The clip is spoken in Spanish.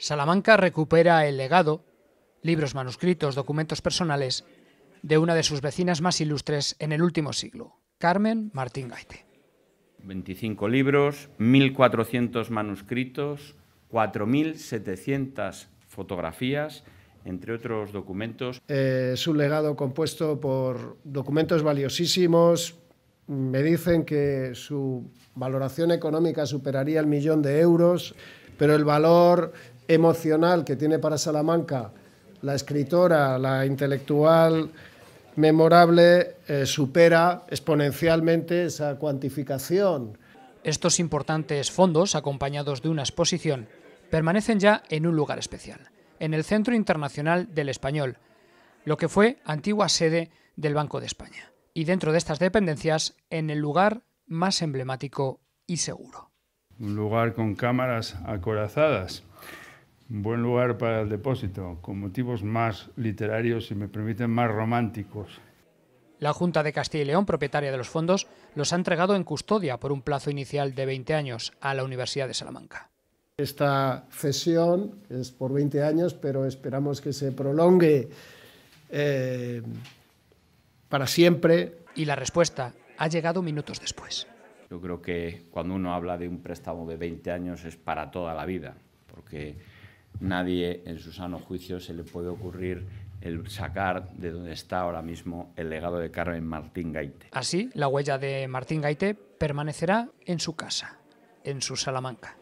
Salamanca recupera el legado, libros, manuscritos, documentos personales, de una de sus vecinas más ilustres en el último siglo, Carmen Martín Gaite. 25 libros, 1.400 manuscritos, 4.700 fotografías, entre otros documentos. Eh, es un legado compuesto por documentos valiosísimos. Me dicen que su valoración económica superaría el millón de euros, pero el valor emocional que tiene para Salamanca la escritora, la intelectual memorable, eh, supera exponencialmente esa cuantificación. Estos importantes fondos, acompañados de una exposición, permanecen ya en un lugar especial, en el Centro Internacional del Español, lo que fue antigua sede del Banco de España, y dentro de estas dependencias, en el lugar más emblemático y seguro. Un lugar con cámaras acorazadas un buen lugar para el depósito, con motivos más literarios, si me permiten, más románticos. La Junta de Castilla y León, propietaria de los fondos, los ha entregado en custodia por un plazo inicial de 20 años a la Universidad de Salamanca. Esta cesión es por 20 años, pero esperamos que se prolongue eh, para siempre. Y la respuesta ha llegado minutos después. Yo creo que cuando uno habla de un préstamo de 20 años es para toda la vida, porque nadie en su sano juicio se le puede ocurrir el sacar de donde está ahora mismo el legado de Carmen Martín Gaite. Así, la huella de Martín Gaite permanecerá en su casa, en su Salamanca.